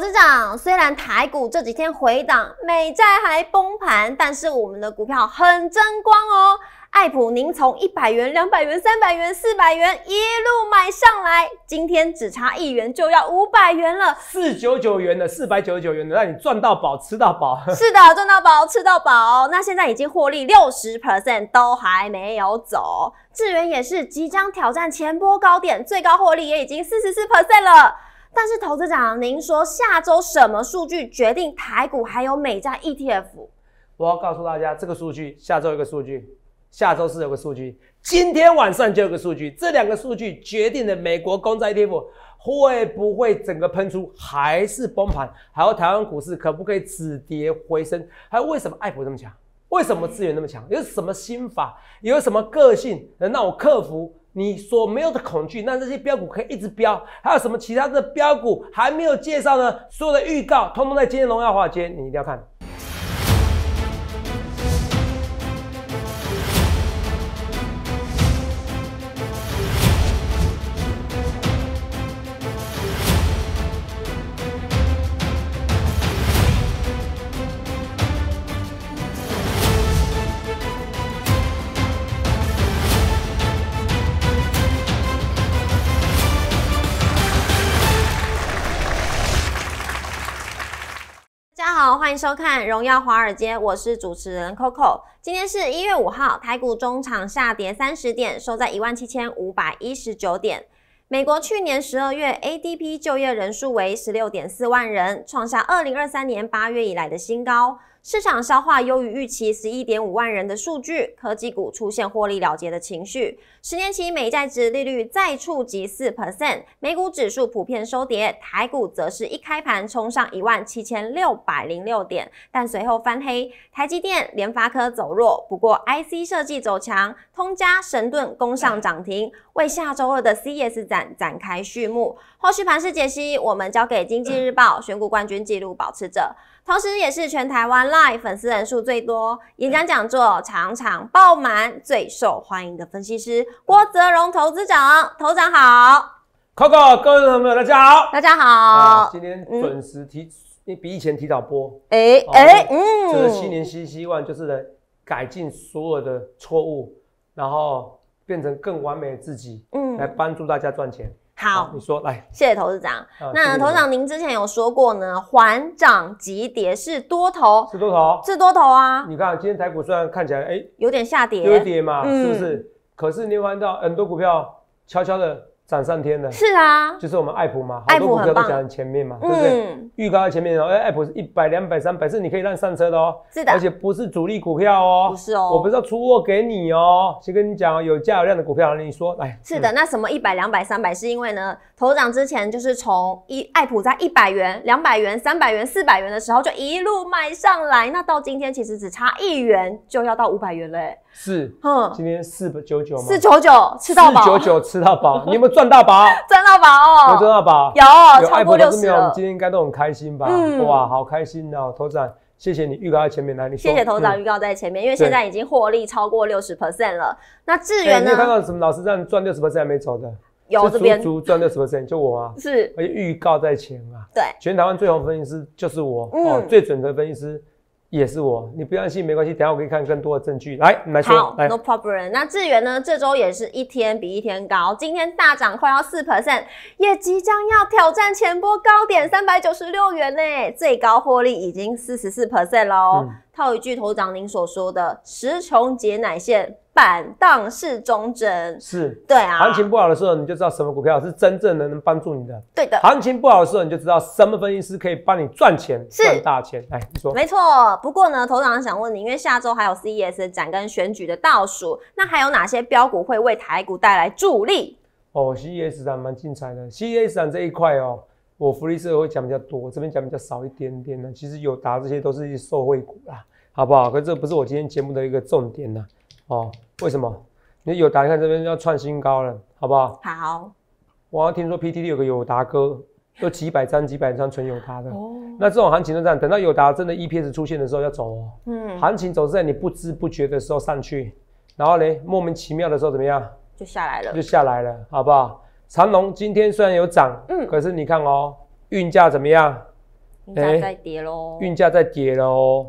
董事长，虽然台股这几天回档，美债还崩盘，但是我们的股票很争光哦。艾普，您从一百元、两百元、三百元、四百元一路买上来，今天只差一元就要五百元了，四九九元的，四百九十九元的，让你赚到饱，吃到饱。是的，赚到饱，吃到饱。那现在已经获利六十 percent 都还没有走，智源也是即将挑战前波高点，最高获利也已经四十四 percent 了。但是，投资长，您说下周什么数据决定台股？还有美债 ETF？我要告诉大家，这个数据下周一个数据，下周四有个数据，今天晚上就有个数据。这两个数据决定了美国公债 ETF 会不会整个喷出，还是崩盘？还有台湾股市可不可以止跌回升？还有为什么 Apple 这么强？为什么资源那么强？有什么心法？有什么个性能让我克服？你所没有的恐惧，那这些标股可以一直标，还有什么其他的标股还没有介绍呢？所有的预告通通在今天荣耀华街，你一定要看。欢迎收看《荣耀华尔街》，我是主持人 Coco。今天是一月五号，台股中场下跌三十点，收在一万七千五百一十九点。美国去年十二月 ADP 就业人数为十六点四万人，创下二零二三年八月以来的新高。市场消化优于预期十一点五万人的数据，科技股出现获利了结的情绪。十年期美债值利率再触及四 percent，美股指数普遍收跌，台股则是一开盘冲上一万七千六百零六点，但随后翻黑，台积电、联发科走弱，不过 I C 设计走强，通佳、神盾攻上涨停，为下周二的 C S 展展开序幕。后续盘势解析，我们交给经济日报选股冠军纪录保持者，同时也是全台湾 live 粉丝人数最多、演讲讲座场场爆满、最受欢迎的分析师郭泽荣投资长。投长好，Coco，各位朋友大家好，大家好，今天准时提，比以前提早播。哎哎，嗯，这是新年新希望，就是来改进所有的错误，然后变成更完美的自己，嗯，来帮助大家赚钱。好，你说来，谢谢董事长。那董事长，您之前有说过呢，环涨急跌是多头，是多头，是多头啊。你看今天台股虽然看起来哎，有点下跌，有跌嘛，是不是？可是你有看到很多股票悄悄的。涨上天了，是啊，就是我们爱普嘛，爱普很票都讲前面嘛，对不对？预告在前面哦，爱普是一百、两百、三百，是你可以让上车的哦，是的，而且不是主力股票哦，不是哦，我不知道出货给你哦，先跟你讲哦，有价有量的股票，你说来。是的，那什么一百、两百、三百，是因为呢，头涨之前就是从一爱普在一百元、两百元、三百元、四百元的时候就一路卖上来，那到今天其实只差一元就要到五百元了。是，嗯，今天四九九吗？四九九吃到饱，四九九吃到饱，你有没有赚到饱？赚到饱哦，有赚到饱，有，有六十秒，我们今天应该都很开心吧？哇，好开心哦，头仔，谢谢你预告在前面，来，你谢谢头长预告在前面，因为现在已经获利超过六十 percent 了。那志源呢？你看到什么？老师这样赚六十 percent 还没走的？有这边，赚六十 percent 就我啊，是，而且预告在前啊，对，全台湾最红分析师就是我哦，最准的分析师。也是我，你不要信，没关系，等下我可以看更多的证据。来，你来说。好，No problem。那智源呢？这周也是一天比一天高，今天大涨快要四 percent，也即将要挑战前波高点三百九十六元呢，最高获利已经四十四 percent 哦。套一句头长您所说的“时穷节乃现，板荡是忠贞”，是对啊。行情不好的时候，你就知道什么股票是真正能能帮助你的。对的，行情不好的时候，你就知道什么分析师可以帮你赚钱、赚大钱。来，你说。没错，不过呢，头长想问你，因为下周还有 CES 展跟选举的倒数，那还有哪些标股会为台股带来助力？哦，CES 展蛮精彩的。CES 展这一块哦，我福利社会讲比较多，我这边讲比较少一点点呢。其实有答这些，都是一些受惠股啦。好不好？可是这不是我今天节目的一个重点呢。哦，为什么？你有达看这边要创新高了，好不好？好。我听说 PT t 有个有达哥，有几百张、几百张纯有达的。哦。那这种行情是怎样？等到有达真的 EPS 出现的时候要走哦。嗯。行情总是在你不知不觉的时候上去，然后呢，莫名其妙的时候怎么样？就下来了。就下来了，好不好？长龙今天虽然有涨，嗯，可是你看哦，运价怎么样？运价在跌喽。运价在跌了哦。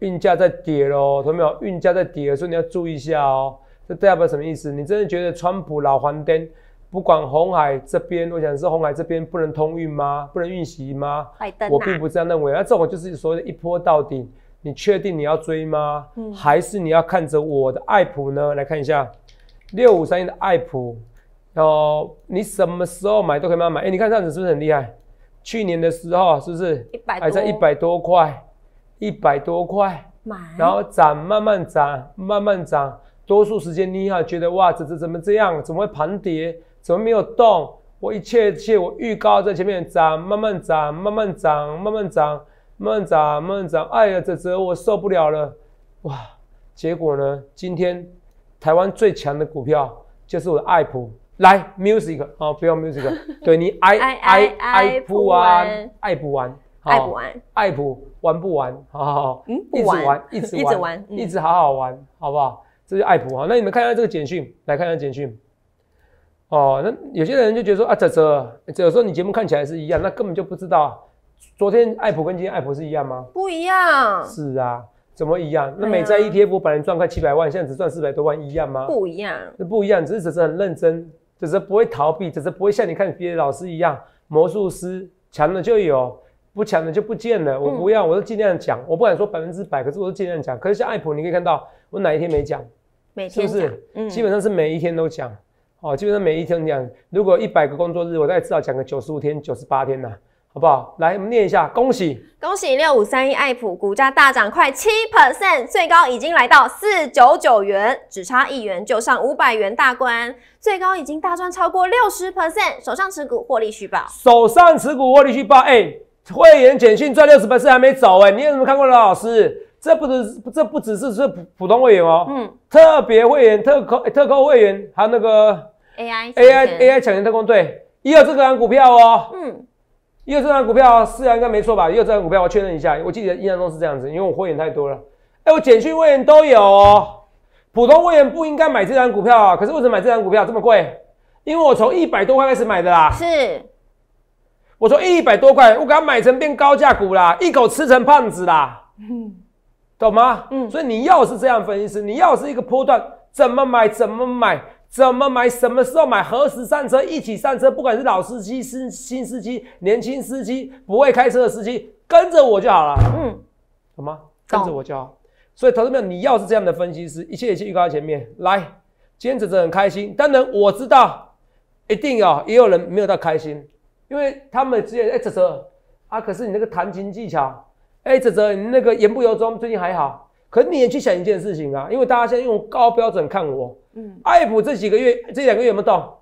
运价在跌喽，同学们，运价在跌的时候你要注意一下哦。这代表什么意思？你真的觉得川普老黄灯？不管红海这边，我想是红海这边不能通运吗？不能运息吗？我并不这样认为。那这种就是所谓的一波到底。你确定你要追吗？嗯。还是你要看着我的爱普呢？来看一下六五三一的爱普，然后你什么时候买都可以慢慢买。哎，你看这样子是不是很厉害？去年的时候是不是？还在一百多块。一百多块，买，然后涨，慢慢涨，慢慢涨，多数时间你要觉得哇，这怎怎么这样，怎么会盘跌，怎么没有动？我一切一切，我预告在前面涨，慢慢涨，慢慢涨，慢慢涨，慢慢涨，慢慢涨，哎呀，这这我受不了了，哇！结果呢，今天台湾最强的股票就是我的爱普，来 music 啊，不要 music，对你爱爱爱不完，爱不完。爱不玩，爱普玩不玩，好好，嗯，不玩，玩 一直玩，一直玩，一直好好玩，好不好？这就爱普啊。那你们看一下这个简讯，来看一下简讯。哦，那有些人就觉得说啊，泽泽，泽泽，说你节目看起来是一样，那根本就不知道，昨天爱普跟今天爱普是一样吗？不一样。是啊，怎么一样？那美在 ETF 本来赚快七百万，现在只赚四百多万，一样吗？不一样。那不一样，只是泽泽很认真，泽泽不会逃避，泽泽不会像你看别的老师一样，魔术师强的就有。不抢的就不见了，我不要，我都尽量讲，我不敢说百分之百，可是我都尽量讲。可是像爱普，你可以看到我哪一天没讲，是不是？嗯，基本上是每一天都讲，好，基本上每一天讲。如果一百个工作日，我大概至少讲个九十五天、九十八天呐，好不好？来，我们念一下，恭喜恭喜六五三一爱普股价大涨快七 percent，最高已经来到四九九元，只差一元就上五百元大关，最高已经大赚超过六十 percent，手上持股获利续保，手上持股获利续保，哎。会员简讯赚六十本是还没走哎，你有什么看过的老师？这不是这不只是是普普通会员哦，嗯，特别会员特特特扣会员，还有那个 AI AI AI 抢钱特工队，也有这档股票哦，嗯，又有这档股票，是啊，应该没错吧？也有这档股票，我确认一下，我记得印象中是这样子，因为我会员太多了，哎，我简讯会员都有哦，普通会员不应该买这档股票啊，可是为什么买这档股票这么贵？因为我从一百多块开始买的啦，是。我说一百多块，我给他买成变高价股啦，一口吃成胖子啦，嗯，懂吗？嗯，所以你要是这样分析师，你要是一个波段，怎么买怎么买怎么买，什么时候买，何时上车，一起上车，不管是老司机、新新司机、年轻司机、不会开车的司机，跟着我就好了，嗯，懂吗？跟着我就好。所以投资友，你要是这样的分析师，一切一切预告在前面，来，坚持着很开心。当然我知道，一定哦，也有人没有到开心。因为他们之前哎泽泽啊，可是你那个弹琴技巧哎泽泽你那个言不由衷，最近还好？可是你也去想一件事情啊，因为大家现在用高标准看我，嗯，艾普这几个月这两个月没动，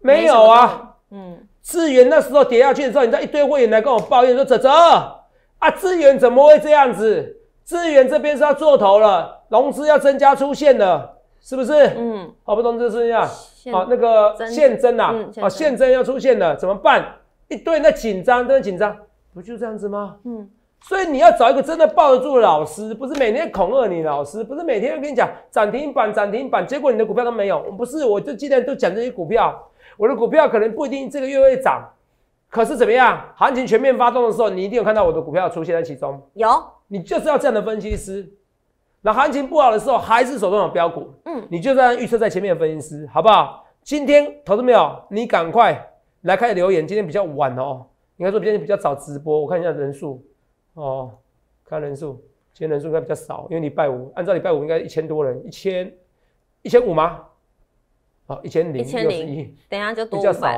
没有啊，嗯，资源那时候跌下去的时候，你知道一堆会员来跟我抱怨说泽泽啊，资源怎么会这样子？资源这边是要做头了，融资要增加出现了。是不是？嗯，好，不懂这是这样，好那个现增呐，啊现增要出现了，怎么办？一堆人在紧张，都在紧张，不就这样子吗？嗯，所以你要找一个真的抱得住老师，不是每天恐吓你，老师不是每天跟你讲涨停板、涨停板，结果你的股票都没有。我不是，我就今天都讲这些股票，我的股票可能不一定这个月会涨，可是怎么样，行情全面发动的时候，你一定有看到我的股票出现在其中。有，你就是要这样的分析师。那行情不好的时候，还是手中有标股，嗯，你就样预测在前面的分析师，好不好？今天投资没有，你赶快。来开始留言，今天比较晚哦，应该说今天比较早直播。我看一下人数，哦，看人数，今天人数应该比较少，因为礼拜五，按照礼拜五应该一千多人，一千，一千五吗？哦，一千零六十一。等下就多比较少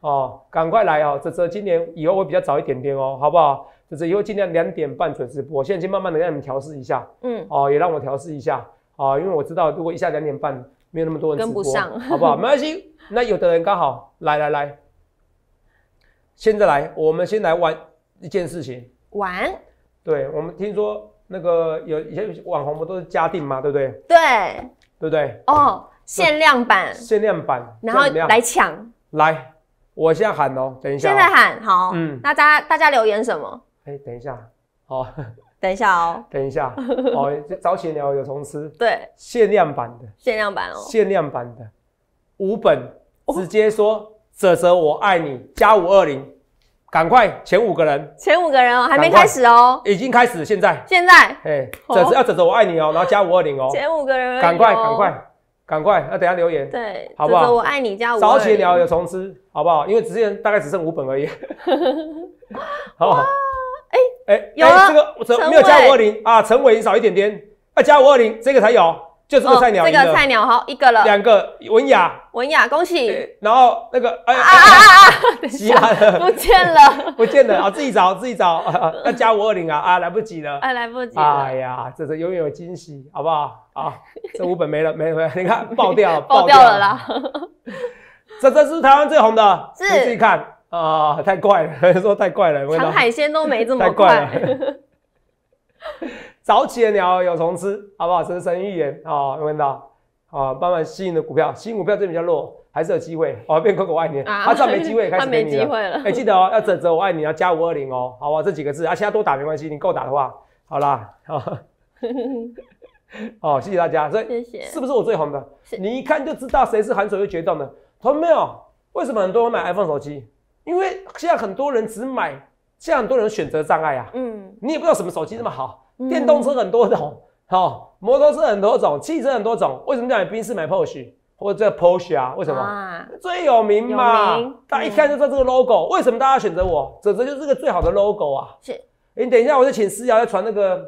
哦，赶快来哦，这这今年以后会比较早一点点哦，好不好？就是以后尽量两点半准时播。我现在先慢慢的让你调试一下，嗯，哦，也让我调试一下，啊，因为我知道如果一下两点半没有那么多人，跟不上，好不好？没关系，那有的人刚好来来来。现在来，我们先来玩一件事情。玩，对，我们听说那个有一些网红不都是嘉定吗？对不对？对，对不对？哦，限量版，限量版，然后来抢。来，我现在喊哦，等一下。现在喊好，嗯，那大大家留言什么？哎，等一下，好，等一下哦，等一下，好，早起鸟有虫吃。对，限量版的，限量版哦，限量版的，五本，直接说。泽泽，我爱你，加五二零，赶快，前五个人，前五个人哦，还没开始哦，已经开始，现在，现在，哎，泽泽要泽泽我爱你哦，然后加五二零哦，前五个人，赶快，赶快，赶快，那等下留言，对，好不好？我爱你，加五。早起鸟有虫吃，好不好？因为只剩大概只剩五本而已，好不好？哎哎，有这个没有加五二零啊？陈伟少一点点，啊，加五二零，这个才有。就个菜鸟一个，那个菜鸟好一个了，两个文雅，文雅恭喜。然后那个啊啊啊啊，不见了，不见了，不见了啊！自己找 自己找，要加五二零啊啊，来不及了，哎来不及，哎呀，这是永远有惊喜，好不好？啊，这五本没了没了，了，你看爆掉，爆掉了啦！这这是台湾最红的，你自己看啊，太怪了，说太怪了，尝海鲜都没这么快。早起的鸟有虫吃，好不好？这是生预言啊！有看到？啊，慢慢吸引的股票，吸引股票这比较弱，还是有机会。我变哥哥，我爱你啊！他知道没机会，开始给你了。哎，记得哦，要整则我爱你，要加五二零哦，好不好？这几个字啊，现在多打没关系，你够打的话，好啦，好、哦，谢谢大家，所以谢谢，是不是我最红的？你一看就知道谁是含水又决断的，听没有？为什么很多人买 iPhone 手机？因为现在很多人只买，现在很多人选择障碍啊。嗯，你也不知道什么手机那么好。电动车很多种，好，摩托车很多种，汽车很多种。为什么叫宾士买 Porsche 或者叫 Porsche 啊？为什么最有名嘛？大家一看就知道这个 logo。为什么大家选择我？泽泽就是个最好的 logo 啊！是。你等一下，我就请思瑶来传那个，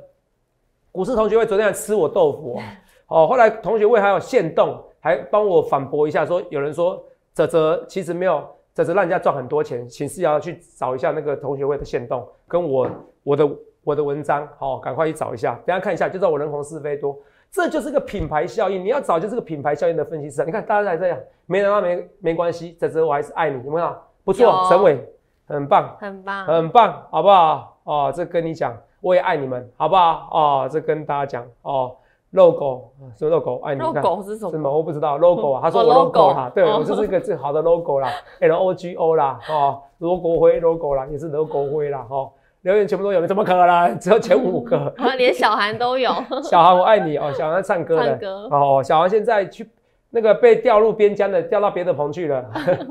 股市同学会昨天来吃我豆腐。哦，后来同学会还有限动，还帮我反驳一下，说有人说泽泽其实没有泽泽，让人家赚很多钱。请思瑶去找一下那个同学会的限动，跟我我的。我的文章好，赶快去找一下，等下看一下，就知道我人红是非多。这就是个品牌效应，你要找就是个品牌效应的分析师。你看大家在这样，没人啊没没关系，在这我还是爱你，有没有？不错，陈伟，很棒，很棒，很棒，好不好？哦，这跟你讲，我也爱你们，好不好？哦，这跟大家讲哦，logo 么 logo，哎，你看 logo 是什么？我不知道 logo 啊，他说 logo 啦，对我就是一个最好的 logo 啦，logo 啦，哦，罗国徽 logo 啦，也是国徽啦，哦。留言全部都有了，怎么可能啦？只有前五个，连小韩都有。小韩我爱你哦，小韩唱歌的。唱歌哦，小韩现在去那个被调入边疆的，调到别的棚去了。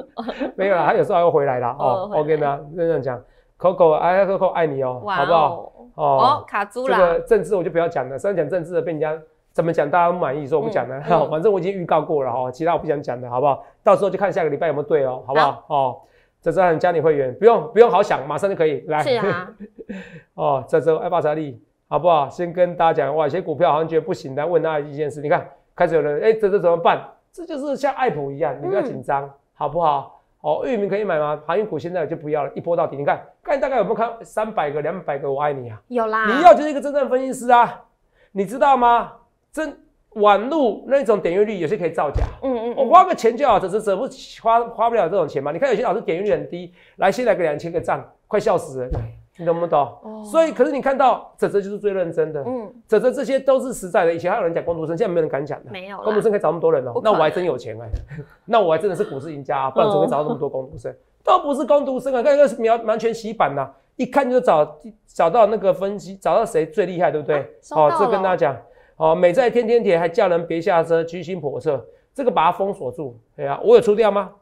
没有了，他有时候会回来的哦。OK 的，这样讲。Coco，哎，Coco，爱你哦，好不好？哦，卡住了。这个政治我就不要讲了，虽然讲政治的被人家怎么讲，大家不满意，说我不讲的，反正我已经预告过了哈，其他我不想讲的好不好？到时候就看下个礼拜有没有对哦，好不好？哦。在这加你会员，不用不用，好想马上就可以来。是啊。哦，这周爱巴沙利好不好？先跟大家讲，哇，一些股票好像觉得不行，来问大家意见是？你看开始有人哎，这这怎么办？这就是像爱普一样，你不要紧张，好不好？哦，玉名可以买吗？航运股现在就不要了，一波到底。你看，看大概有没有看三百个、两百个？我爱你啊！有啦。你要就是一个真正分析师啊？你知道吗？真。网路那种点阅率有些可以造假，嗯嗯，我花个钱就好，泽泽泽不花花不了这种钱嘛？你看有些老师点阅率很低，来先来个两千个赞，快笑死了，你懂不懂？哦，所以可是你看到泽泽就是最认真的，嗯，泽泽这些都是实在的。以前还有人讲工读生，现在没有人敢讲的。没有光独生可以找那么多人哦，那我还真有钱哎，那我还真的是股市赢家啊，不然怎么会找到那么多工读生？都不是工读生啊，那个描完全洗版了，一看就找找到那个分析，找到谁最厉害，对不对？好，这跟大家讲。哦，美在天天铁还叫人别下车，居心叵测。这个把它封锁住，对啊，我有出掉吗？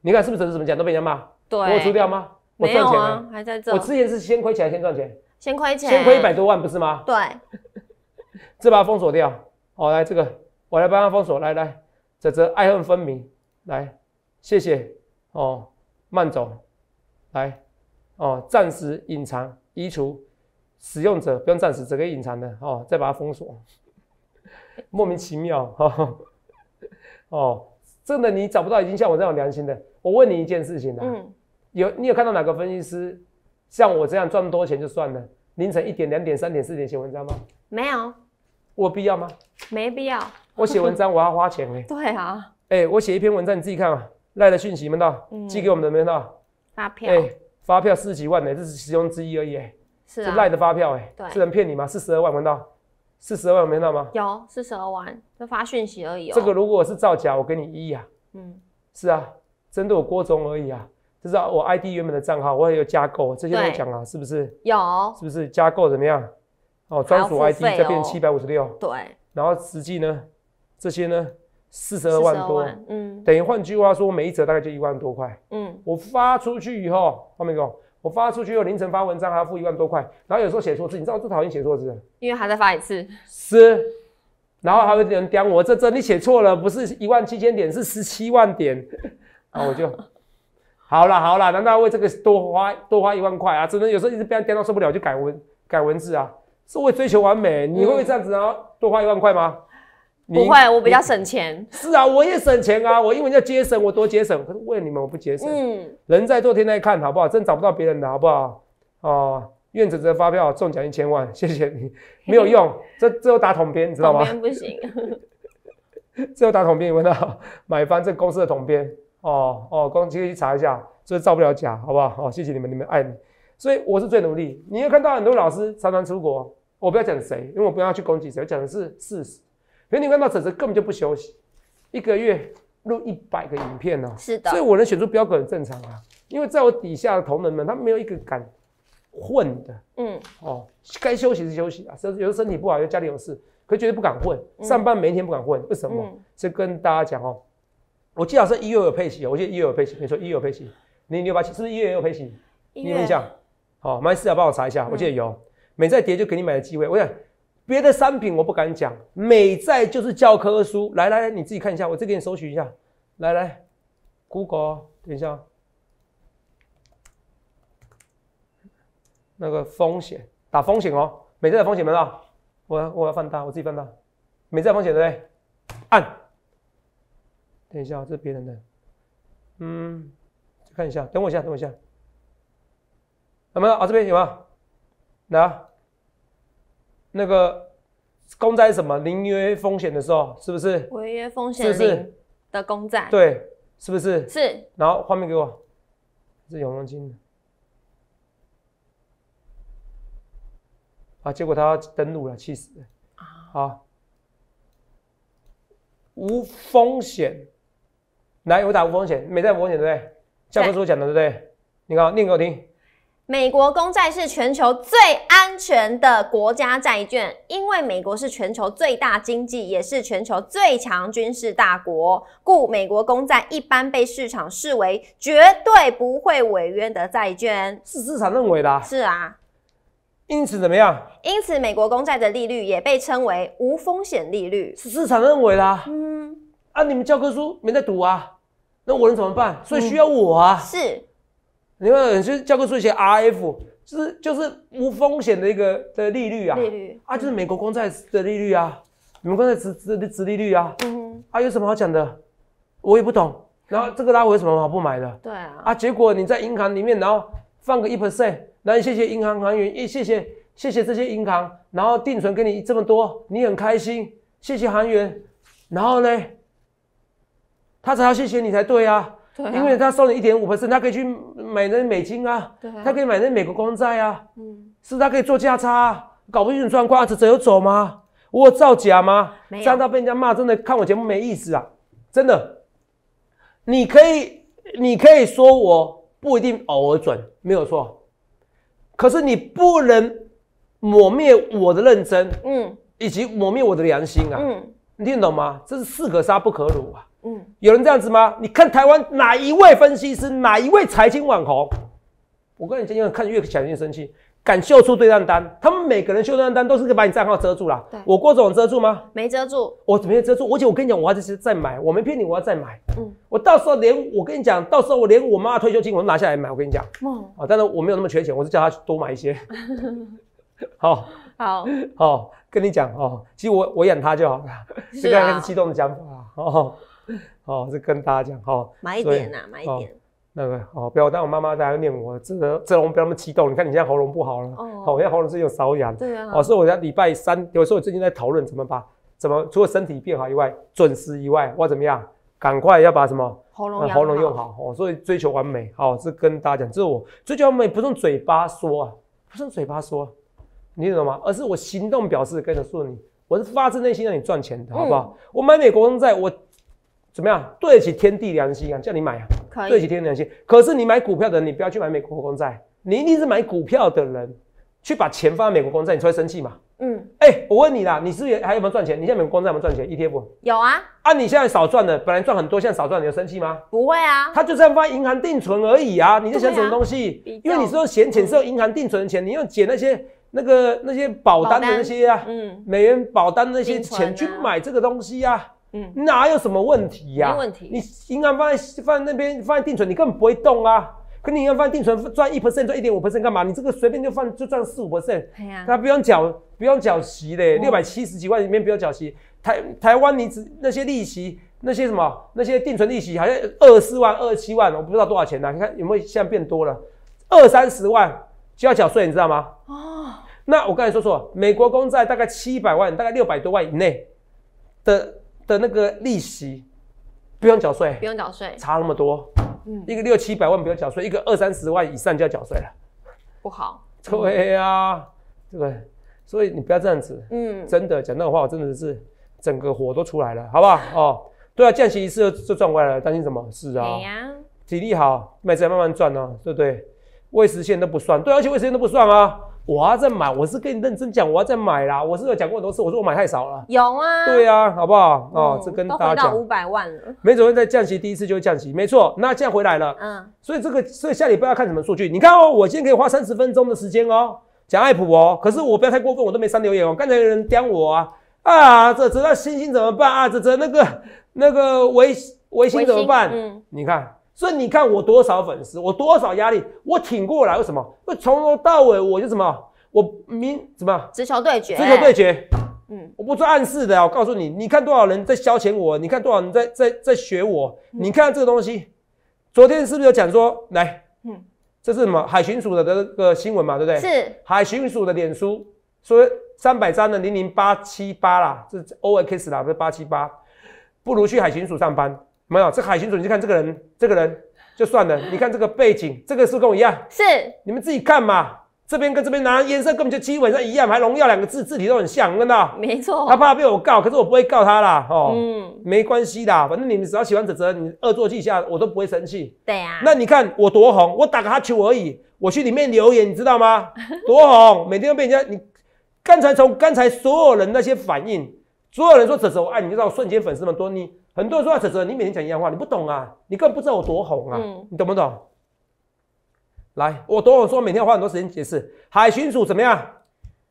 你看是不是怎么怎讲都被人家骂？对我有出掉吗？赚钱啊，还在这。我之前是先亏钱，先赚钱，先亏钱，先亏一百多万，不是吗？对，这把它封锁掉。哦，来这个，我来帮他封锁。来来，哲哲爱恨分明，来，谢谢哦，慢走。来哦，暂时隐藏、移除使用者，不用暂时，这个隐藏的哦，再把它封锁。莫名其妙，哈，哦，真的，你找不到已经像我这样良心的。我问你一件事情啊，嗯，有你有看到哪个分析师像我这样赚多钱就算了，凌晨一点、两点、三点、四点写文章吗？没有，有必要吗？没必要。我写文章我要花钱哎。对啊。哎，我写一篇文章你自己看啊，赖的讯息，闻到，寄给我们的，闻到。发票。哎，发票十几万呢，这是其中之一而已哎，是赖的发票哎，对，是能骗你吗？四十二万，闻到。四十二万没到吗？有四十二万，就发讯息而已。这个如果是造假，我给你一啊。嗯，是啊，针对我郭总而已啊，这是我 ID 原本的账号，我也有加购，这些都讲了，是不是？有，是不是加购怎么样？哦，专属 ID 再变成七百五十六。对。然后实际呢，这些呢，四十二万多，嗯，等于换句话说，每一折大概就一万多块，嗯，我发出去以后，面给我。我发出去又凌晨发文章还要付一万多块，然后有时候写错字，你知道我最讨厌写错字，因为还在发一次。是，然后还会有人刁我，这这你写错了，不是一万七千点是十七万点，啊我就好了好了，难道为这个多花多花一万块啊？只能有时候一直被人刁到受不了就改文改文字啊，是为追求完美？你会这样子然后多花一万块吗？不会，我比较省钱。是啊，我也省钱啊，我因文叫节省，我多节省。为你们我不节省。嗯，人在做天在看，好不好？真找不到别人的好不好？哦，院子的发票中奖一千万，谢谢你。没有用，这最都打桶边，你知道吗？统编不行，最 都打桶边，你问他买翻这公司的桶边哦哦，光今去查一下，所以造不了假，好不好？好，谢谢你们，你们爱你。所以我是最努力。你也看到很多老师常常出国，我不要讲谁，因为我不要去攻击谁，讲的是事实。可你看到泽泽根本就不休息，一个月录一百个影片呢，是的，所以我能选出标格很正常啊。因为在我底下的同仁们，他没有一个敢混的，嗯，哦，该休息是休息啊，有有候身体不好，有家里有事，可绝对不敢混。上班每一天不敢混，为什么？是跟大家讲哦，我记得好像一月有配息，我记得一月有配息，你说一月有配息，你六八七是不是一月也有配息？你印象？好，麻烦四嫂帮我查一下，我记得有，每再跌就给你买的机会，我想。别的商品我不敢讲，美债就是教科书。来来来，你自己看一下，我再给你搜取一下。来来，Google，等一下，那个风险，打风险哦，美债的风险没了。我我要放大，我自己放大，美债风险对？按。等一下，这是别人的，嗯，看一下，等我一下，等我一下，有没有啊？这边有吗？来。那个公债是什么？零约风险的时候是不是？违约风险是不是的公债？对，是不是？是。然后画面给我，是永老金的啊。结果他登录了，气死了啊！好，无风险，来，我打无风险，没在无风险对不对？教科书讲的对不对？你看，念给我听。美国公债是全球最安全的国家债券，因为美国是全球最大经济，也是全球最强军事大国，故美国公债一般被市场视为绝对不会违约的债券。是市场认为的。是啊。因此怎么样？因此，美国公债的利率也被称为无风险利率。是市场认为的。嗯。啊，你们教科书没在读啊？那我能怎么办？所以需要我啊。是。你们有些教科书写 R F，就是就是无风险的一个的利率啊，利率啊，就是美国公债的利率啊，你们公才指指指利率啊，嗯哼，啊有什么好讲的？我也不懂。然后这个他有什么不买的？对啊。啊，结果你在银行里面，然后放个一 percent，然后谢谢银行行员，谢谢谢谢这些银行，然后定存给你这么多，你很开心，谢谢行员。然后呢，他才要谢谢你才对啊，对啊。因为他收你一点五 percent，他可以去。买那美金啊，他可以买那美国公债啊，嗯，是他可以做价差，搞不清楚状瓜子走有走吗？我造假吗？这样他被人家骂，真的看我节目没意思啊，真的，你可以你可以说我不一定偶尔准没有错，可是你不能抹灭我的认真，嗯，以及抹灭我的良心啊，嗯，你听懂吗？这是士可杀不可辱啊。嗯，有人这样子吗？你看台湾哪一位分析师，哪一位财经网红？我跟你讲，你看越想越生气，敢秀出对账单？他们每个人秀对账单都是把你账号遮住啦。我郭总遮住吗？没遮住。我怎有遮住。而且我跟你讲，我要是再买，我没骗你，我要再买。嗯，我到时候连我跟你讲，到时候我连我妈退休金我都拿下来买。我跟你讲，哦，但是我没有那么缺钱，我是叫他多买一些。好 好好，跟你讲哦，其实我我养他就好了，是刚始激动的讲法哦。好，是跟大家讲，好买一点呐，买一点。那个好，不要当我妈妈在念我，个这龙不要那么激动。你看你现在喉咙不好了，哦，我现在喉咙是有瘙痒，对啊，哦，所以我在礼拜三，有时候我最近在讨论怎么把怎么除了身体变好以外，准时以外，我怎么样赶快要把什么喉咙喉咙用好。哦，所以追求完美，好是跟大家讲，这是我追求完美，不用嘴巴说啊，不用嘴巴说，你懂吗？而是我行动表示跟你说，你我是发自内心让你赚钱的，好不好？我买美国公债，我。怎么样对得起天地良心啊？叫你买啊，对得起天地良心。可是你买股票的人，你不要去买美国国债，你一定是买股票的人，去把钱放在美国国债，你才会生气嘛？嗯，哎，我问你啦，你是还有没有赚钱？你现在美国国债有没有赚钱？ETF 有啊。啊，你现在少赚的，本来赚很多，现在少赚，你有生气吗？不会啊。他就是放银行定存而已啊，你在想什么东西？因为你说闲钱是用银行定存的钱，你用捡那些那个那些保单的那些啊，嗯，美元保单那些钱去买这个东西啊。嗯，哪有什么问题呀？问题，你银行放放那边放定存，你根本不会动啊。可你银行放定存赚一 percent，赚一点五 percent 干嘛？你这个随便就放就赚四五 percent，那不用缴不用缴息的，六百七十几万里面不用缴息。台台湾你只那些利息，那些什么那些定存利息，好像二四万二七万，我不知道多少钱呢？你看有没有现在变多了？二三十万就要缴税，你知道吗？哦，那我刚才说说美国公债大概七百万，大概六百多万以内的。的那个利息不用缴税，不用缴税，差那么多，嗯，一个六七百万不用缴税，一个二三十万以上就要缴税了，不好。对呀，对不对？所以你不要这样子，嗯，真的讲那种话，我真的是整个火都出来了，好不好？哦，对啊，降息一次就赚回来了，担心什么是啊？体力好，卖钱慢慢赚呢，对不对？未实现都不算，对，而且未实现都不算啊。我要再买，我是跟你认真讲，我要再买啦。我是有讲过很多次，我说我买太少了。有啊，对啊，好不好？哦，这跟大家讲，五百万了。没准会再降息，第一次就会降息，没错。那降回来了，嗯。所以这个，所以下礼拜要看什么数据？你看哦，我今天可以花三十分钟的时间哦，讲爱普哦。可是我不要太过分，我都没删留言。我刚才有人讲我啊，啊，这这那星星怎么办啊？这这那个那个微微信怎么办？你看。所以你看我多少粉丝，我多少压力，我挺过来为什么？那从头到尾我就什么，我明什么直球对决，直球对决，嗯，我不做暗示的，我告诉你，你看多少人在消遣我，你看多少人在在在学我，你看这个东西，昨天是不是有讲说来，嗯，这是什么海巡署的这个新闻嘛，对不对？是海巡署的脸书说三百张的零零八七八啦，是 O X 啦，不是八七八，不如去海巡署上班。没有，这海巡仔细看这个人，这个人就算了。你看这个背景，这个是跟我一样。是你们自己看嘛？这边跟这边拿颜色，根本就基本上一样，还荣耀两个字字体都很像，真的。没错。他怕被我告，可是我不会告他啦。哦，嗯，没关系的，反正你们只要喜欢泽泽，你恶作剧一下，我都不会生气。对呀。那你看我多红，我打个哈球而已，我去里面留言，你知道吗？多红，每天都被人家。你刚才从刚才所有人那些反应，所有人说泽泽我爱你，你知道瞬间粉丝们多逆。很多人说哲哲，你每天讲一样话，你不懂啊，你根本不知道我多红啊，你懂不懂？来，我懂我说每天要花很多时间解释。海巡署怎么样？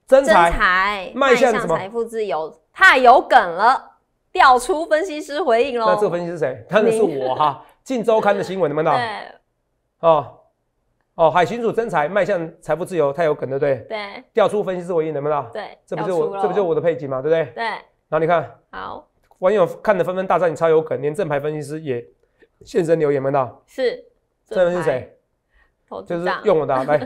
真才，迈向什么？财富自由，太有梗了，调出分析师回应喽。那这个分析师谁？当然是我哈。《竞 周刊》的新闻，能不懂？哦哦，海巡署真才迈向财富自由，太有梗了，对不对？对。调出分析师回应，能不懂？对。这不就我这不就我的配景嘛，对不对？对。然后你看。好。网友看的纷纷大赞超有梗，连正牌分析师也现身留言，门到是这人是谁？就是用我的来，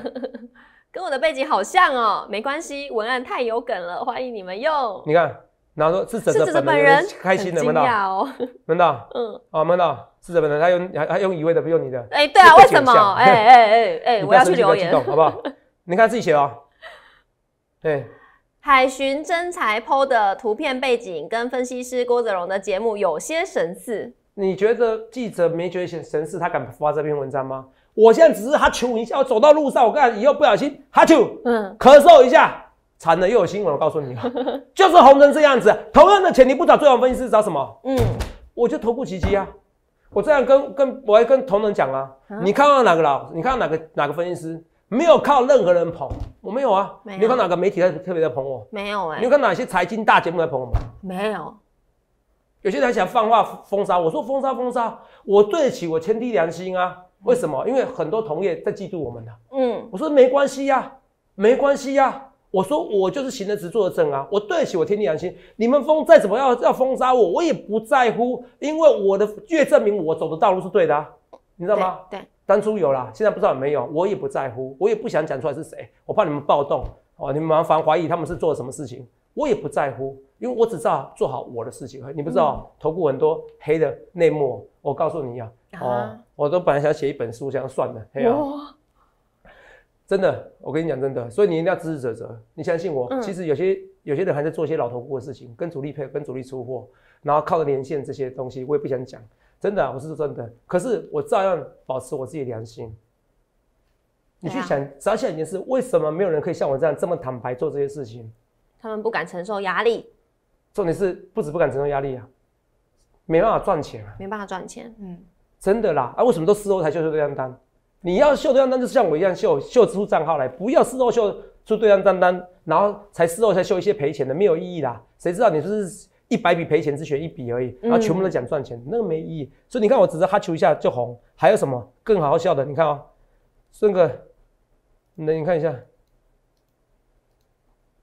跟我的背景好像哦，没关系，文案太有梗了，欢迎你们用。你看，然后说是子子本人，开心，门道 哦，闷到，嗯，好，闷到是子本人，他用还还用一位的，不用你的，哎，对啊，为什么？哎哎哎哎，我要去留言，好不好？你看自己写哦，对。海巡真才剖的图片背景跟分析师郭泽荣的节目有些神似。你觉得记者没觉得神神似，他敢发这篇文章吗？我现在只是哈啾一下，我走到路上，我看以后不小心哈啾，嗯，咳嗽一下，惨了，又有新闻。我告诉你了，就是红成这样子。同样的钱，你不找最好分析师，找什么？嗯，我就投部奇击啊。我这样跟跟，我还跟同仁讲啊，你看到哪个老，你看到哪个哪个分析师？没有靠任何人捧，我没有啊。有。你看哪个媒体在特别在捧我？没有哎。你看哪些财经大节目在捧我吗？没有。有些人想放话封杀我，说封杀封杀，我对得起我天地良心啊？为什么？因为很多同业在嫉妒我们了。嗯。我说没关系呀，没关系呀。我说我就是行得直坐得正啊，我对得起我天地良心。你们封再怎么要要封杀我，我也不在乎，因为我的越证明我走的道路是对的，你知道吗？对。当初有啦，现在不知道有没有，我也不在乎，我也不想讲出来是谁，我怕你们暴动哦，你们麻烦怀疑他们是做了什么事情，我也不在乎，因为我只知道做好我的事情。你不知道投顾很多黑的内幕，我告诉你啊，哦，我都本来想写一本书想样算的，黑啊，真的，我跟你讲真的，所以你一定要支持者者，你相信我。其实有些有些人还在做一些老头股的事情，跟主力配，跟主力出货，然后靠的连线这些东西，我也不想讲。真的，我是说真的，可是我照样保持我自己良心。你去想，仔细想一件事，为什么没有人可以像我这样这么坦白做这些事情？他们不敢承受压力。重点是不止不敢承受压力啊，没办法赚钱啊，没办法赚钱。嗯，真的啦。啊，为什么都事后才秀出对账单？你要秀对账单，就像我一样秀，秀出账号来，不要事后秀出对账单单，然后才事后才秀一些赔钱的，没有意义啦。谁知道你是？一百笔赔钱只选一笔而已，然后全部都讲赚钱，那个没意义。所以你看我只着哈球一下就红，还有什么更好笑的？你看哦，那个，那你看一下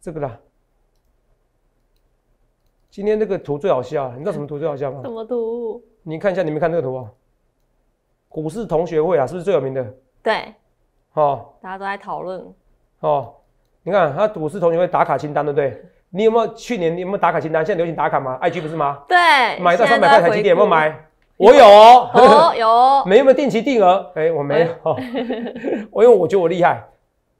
这个啦。今天那个图最好笑，你知道什么图最好笑吗？什么图？你看一下，你们看这个图啊，股市同学会啊，是不是最有名的？对。哦，大家都在讨论。哦，你看他股市同学会打卡清单，对不对？你有没有去年？你有没有打卡清单？现在流行打卡吗？IG 不是吗？对，买到三百块台积电有没买？我有，哦，有。没有没有定期定额？哎，我没有。我因为我觉得我厉害，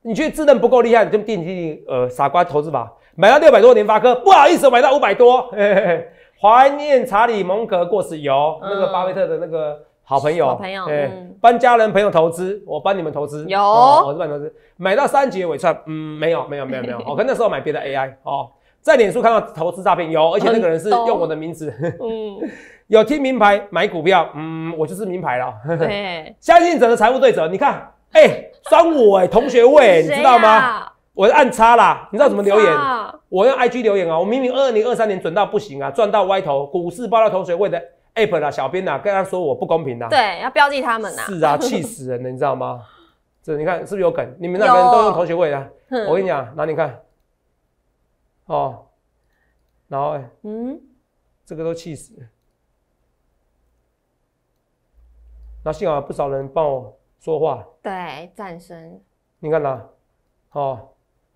你觉得自认不够厉害？你就定期呃傻瓜投资法，买到六百多联发科。不好意思，我买到五百多。怀念查理蒙格过世有那个巴菲特的那个好朋友。朋友，帮家人朋友投资，我帮你们投资有。我是帮投资买到三节尾串，嗯，没有没有没有没有。我跟那时候买别的 AI 哦。在脸书看到投资诈骗有，而且那个人是用我的名字。嗯，有听名牌买股票，嗯，我就是名牌了。对，相信整个财务对折，你看，哎，双我哎，同学会，你知道吗？我按叉啦，你知道怎么留言？我用 IG 留言啊，我明明二零二三年准到不行啊，赚到歪头，股市爆料同学会的 app 啦，小编啦，跟他说我不公平啦，对，要标记他们啊，是啊，气死人了，你知道吗？这你看是不是有梗？你们那边都用同学会的，我跟你讲，那你看？哦，然后哎，嗯，这个都气死了。那幸好不少人帮我说话，对，战神。你看哪，哦，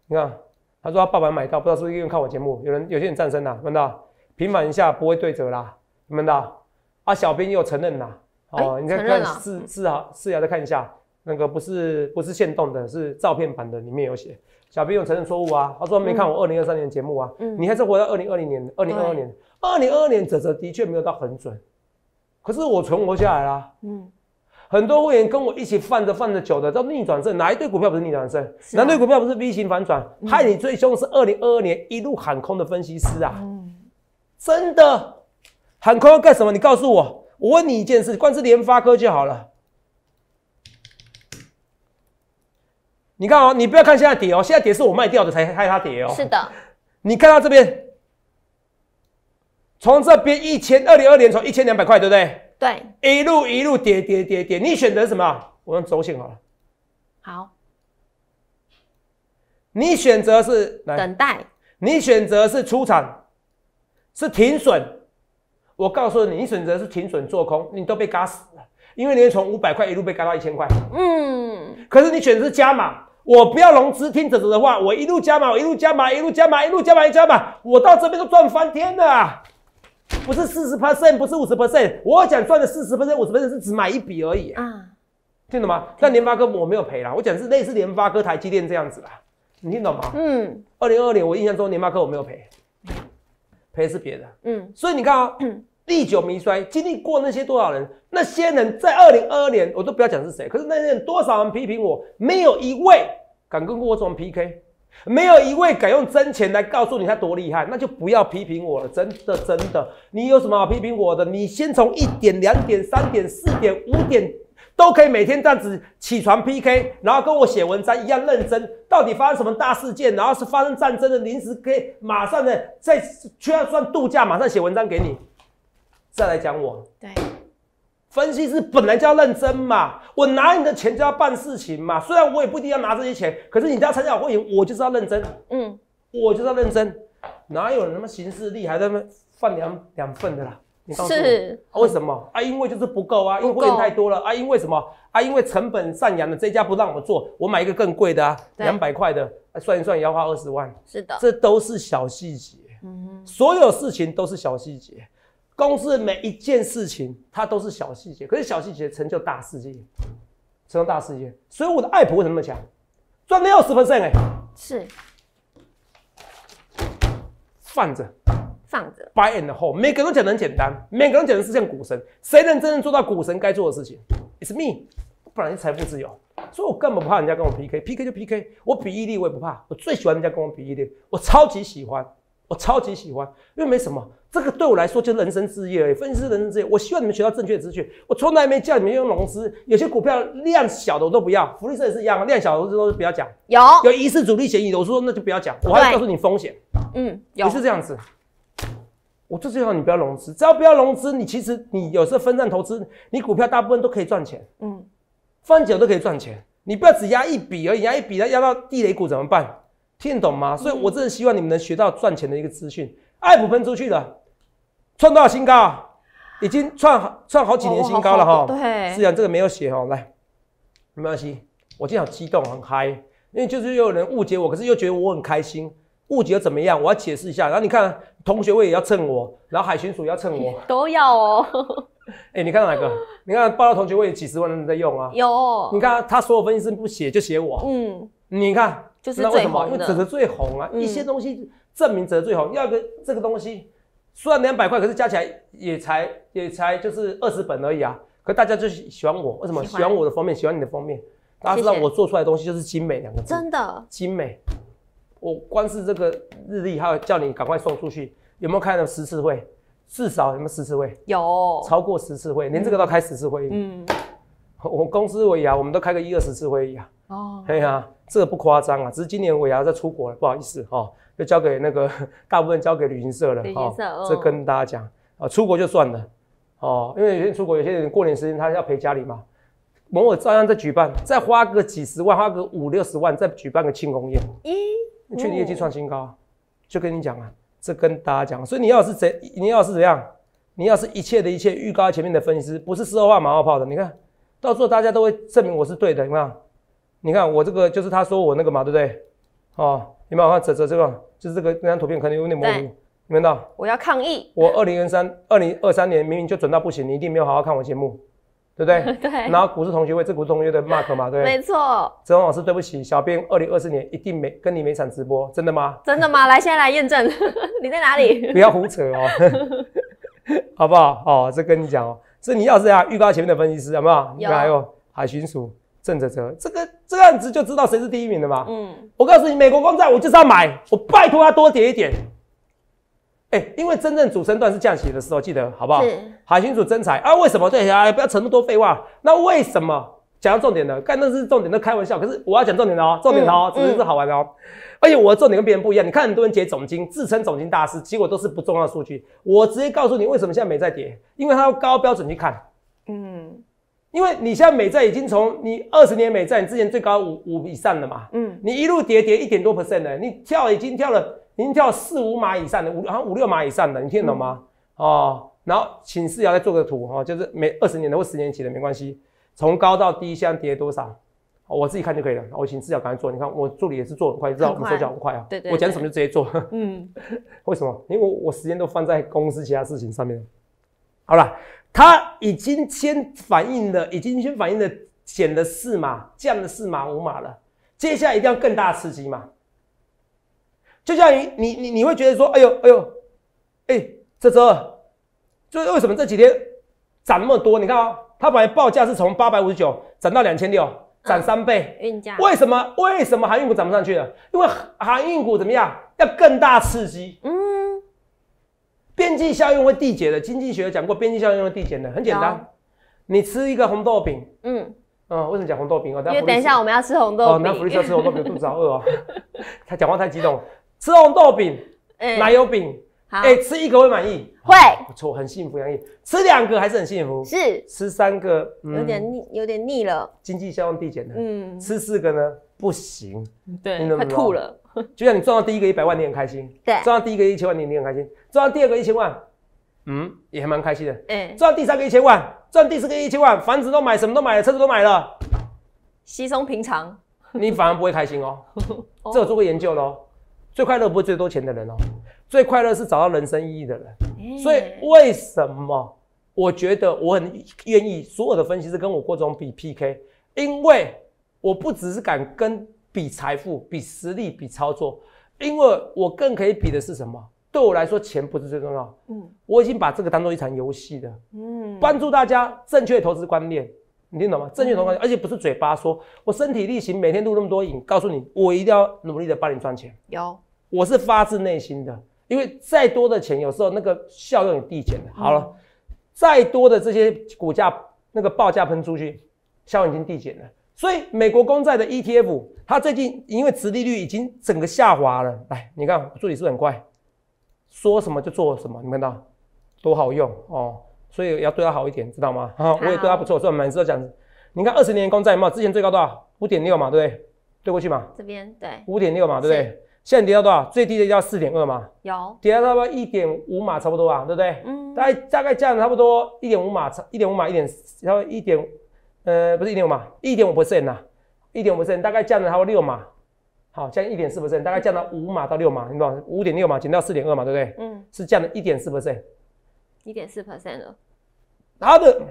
你看，他说他爸爸买到，不知道是不是因为看我节目，有人有些人站声呐，问到平板一下不会对折啦，问到啊，小编又承认啦，哦，你看，是是啊，是啊，再看一下，那个不是不是现动的，是照片版的，里面有写。小斌有承认错误啊？他说没看我二零二三年节目啊？嗯，你还是活在二零二零年、二零二二年、二零二二年，这这的确没有到很准，可是我存活下来啦，嗯，很多会员跟我一起放着放着久的到逆转胜，哪一对股票不是逆转胜？哪对股票不是 V 型反转？害你最凶是二零二二年一路喊空的分析师啊！嗯，真的喊空要干什么？你告诉我，我问你一件事，光是联发科就好了。你看哦，你不要看现在跌哦，现在跌是我卖掉的才害他跌哦。是的，你看他这边，从这边一千二零二年从一千两百块，对不对？对，一路一路跌跌跌跌。你选择什么？我用周线好了。好，你选择是等待，你选择是出场，是停损。我告诉你，你选择是停损做空，你都被割死。因为你是从五百块一路被干到一千块，嗯，可是你选择加码，我不要融资，听哲哲的话，我一路加码，我一路加码，一路加码，一路加码，一路加码，我到这边都赚翻天了，不是四十 percent，不是五十 percent，我讲赚的四十 percent、五十 percent 是只买一笔而已，啊，听懂吗？但联发科我没有赔啦，我讲是类似联发科、台积电这样子啦，你听懂吗？嗯，二零二二年我印象中联发科我没有赔，赔是别的，嗯，所以你看啊，历久弥衰，经历过那些多少人？那些人在二零二二年，我都不要讲是谁。可是那些人多少人批评我，没有一位敢跟我怎么 PK，没有一位敢用真钱来告诉你他多厉害，那就不要批评我了。真的，真的，你有什么批评我的？你先从一点、两点、三点、四点、五点都可以每天这样子起床 PK，然后跟我写文章一样认真。到底发生什么大事件？然后是发生战争的，临时可以马上的在去要算度假，马上写文章给你。再来讲，我对分析师本来就要认真嘛，我拿你的钱就要办事情嘛。虽然我也不一定要拿这些钱，可是你家参加会员，我就要认真，嗯，我就要认真。哪有人他妈形式厉害，在那放两两份的啦？你是为什么啊？因为就是不够啊，因为会员太多了啊。因为什么啊？因为成本上扬了，这家不让我做，我买一个更贵的啊，两百块的，算一算也要花二十万。是的，这都是小细节，嗯，所有事情都是小细节。公司每一件事情，它都是小细节，可是小细节成就大事业，成就大事业。所以我的爱普为什么那么强？赚了要十分 e 哎，是放着放着，buy and hold，每个人讲的很简单，每个人讲的是像股神，谁能真正做到股神该做的事情？It's me，不然财富自由。所以我根本不怕人家跟我 PK，PK 就 PK，我比毅力我也不怕，我最喜欢人家跟我比毅力，我超级喜欢。我超级喜欢，因为没什么，这个对我来说就是人生之业，分析人生之业。我希望你们学到正确知讯，我从来没叫你们用融资，有些股票量小的我都不要，福利社也是一样量小的都是不要讲。有有疑似主力嫌疑的，我说那就不要讲，我还告诉你风险。嗯，有是这样子，我就最好你不要融资，只要不要融资，你其实你有时候分散投资，你股票大部分都可以赚钱。嗯，放久都可以赚钱，你不要只压一笔而已，压一笔要压到地雷股怎么办？听懂吗？所以我真的希望你们能学到赚钱的一个资讯。爱普分出去了，创多少新高？已经创创好几年新高了哈。对，是啊，这个没有写哦，来，没关系。我今天好激动，很嗨，因为就是又有人误解我，可是又觉得我很开心。误解又怎么样？我要解释一下。然后你看，同学会也要蹭我，然后海署也要蹭我，都要哦。哎，你看哪个？你看报道同学会几十万人在用啊。有。你看他所有分析师不写就写我。嗯。你看。知道为什么？因为折的最红啊！一些东西证明折最红。要个这个东西，虽然两百块，可是加起来也才也才就是二十本而已啊！可大家就是喜欢我，为什么？喜欢我的封面，喜欢你的封面。大家知道我做出来的东西就是精美两个字。真的，精美。我光是这个日历，还有叫你赶快送出去。有没有开了十次会？至少有没有十次会？有，超过十次会，连这个都开十次会议。嗯，我公司我也，我们都开个一二十次会议啊。哦，对啊，这个不夸张啊，只是今年我也要在出国了，不好意思哦，就交给那个 大部分交给旅行社了。旅行社哦，这跟大家讲啊，出国就算了，哦，因为有些人出国，有些人过年时间他要陪家里嘛，某某照样在举办，再花个几十万，花个五六十万，再举办个庆功宴，咦，去业绩创新高，就跟你讲啊，这跟大家讲，所以你要是怎，你要是怎样，你要是一切的一切预告前面的分析师，不是事后话马后炮的，你看到时候大家都会证明我是对的，没有？你看我这个就是他说我那个嘛，对不对？哦，你们看这这这个就是这个那张图片可能有点模糊，你白到？我要抗议！我二零二三二零二三年明明就准到不行，你一定没有好好看我节目，对不对？对。然后股市同学会，这股市同学的 Mark 嘛，对不对？没错。泽文老师，对不起，小编二零二四年一定没跟你每场直播，真的吗？真的吗？来，现在来验证，你在哪里？不要胡扯哦，好不好？哦，这跟你讲哦，这你要是啊，预告前面的分析师有不有？有。还有海巡署。正着挣，这个这样案子就知道谁是第一名了嘛。嗯，我告诉你，美国公债我就是要买，我拜托他多跌一点。哎，因为真正主升段是降息的时候，记得好不好？好，先主真财啊？为什么？对啊，不要扯那么多废话。那为什么？讲重点的，刚那是重点，都开玩笑。可是我要讲重点的哦，重点的哦，只是好玩的哦。而且我的重点跟别人不一样。你看很多人解总经，自称总经大师，结果都是不重要的数据。我直接告诉你，为什么现在没在跌？因为他要高标准去看。嗯。因为你现在美债已经从你二十年美债之前最高五五以上的嘛，嗯，你一路跌跌一点多 percent 的，你跳已经跳了，已经跳四五码以上的，五好像五六码以上的，你听得懂吗？哦，然后请四遥再做个图哈，就是每二十年的或十年期的没关系，从高到低现在跌多少，我自己看就可以了。我请四遥赶快做，你看我助理也是做很快，知道我们手脚很快啊，对对。我讲什么就直接做，嗯，为什么？因为我我时间都放在公司其他事情上面。好了，它已经先反应了，已经先反应了，减了四码，降了四码五码了，接下来一定要更大刺激嘛。就像你你你你会觉得说，哎呦哎呦，哎，这周二，这为什么这几天涨那么多？你看哦，它本来报价是从八百五十九涨到两千六，涨三倍。运价为什么为什么航运股涨不上去了？因为航运股怎么样？要更大刺激。嗯。边际效用会递减的，经济学讲过，边际效用会递减的。很简单，你吃一个红豆饼，嗯，嗯，为什么讲红豆饼啊？因为等一下我们要吃红豆。饼。哦，南福利要吃红豆饼，肚子好饿哦。他讲话太激动，吃红豆饼、奶油饼，哎，吃一个会满意，会，不错，很幸福，洋溢。吃两个还是很幸福，是，吃三个有点腻，有点腻了。经济效用递减的，嗯，吃四个呢，不行，对，快吐了。就像你赚到第一个一百万，你很开心；对，赚到第一个一千万，你你很开心；赚到第二个一千万，嗯，也还蛮开心的。嗯，赚到第三个一千万，赚第四个一千万，房子都买，什么都买了，车子都买了，稀松平常，你反而不会开心哦。这我做过研究喽，最快乐不是最多钱的人哦，最快乐是找到人生意义的人。所以为什么我觉得我很愿意所有的分析师跟我郭总比 PK？因为我不只是敢跟。比财富，比实力，比操作，因为我更可以比的是什么？对我来说，钱不是最重要。嗯，我已经把这个当做一场游戏的。嗯，帮助大家正确投资观念，你听懂吗？正确投资观念，而且不是嘴巴说，我身体力行，每天录那么多影，告诉你，我一定要努力的帮你赚钱。有，我是发自内心的，因为再多的钱，有时候那个效用递减了。好了，再多的这些股价那个报价喷出去，效用已经递减了。所以美国公债的 ETF，它最近因为殖利率已经整个下滑了。来，你看助理是不是很快？说什么就做什么，你看到多好用哦。所以要对它好一点，知道吗？啊，我也对它不错，赚满是这样子。你看二十年公债嘛，之前最高多少？五点六嘛，对不对？对过去嘛，这边对五点六嘛，对不对？现在跌到多少？最低的要四点二嘛，有跌到差不多一点五码，差不多啊，对不对？嗯，大概大概降了差不多一点五码，差一点五码，一点不多一点。呃，不是一点五嘛？一点五 percent 啊，一点五 percent，大概降了还有六码，好，降一点四 percent，大概降到五码到六码，懂五点六码减到四点二码，对不对？嗯，是降了一点四 percent，一点四 percent 了。它的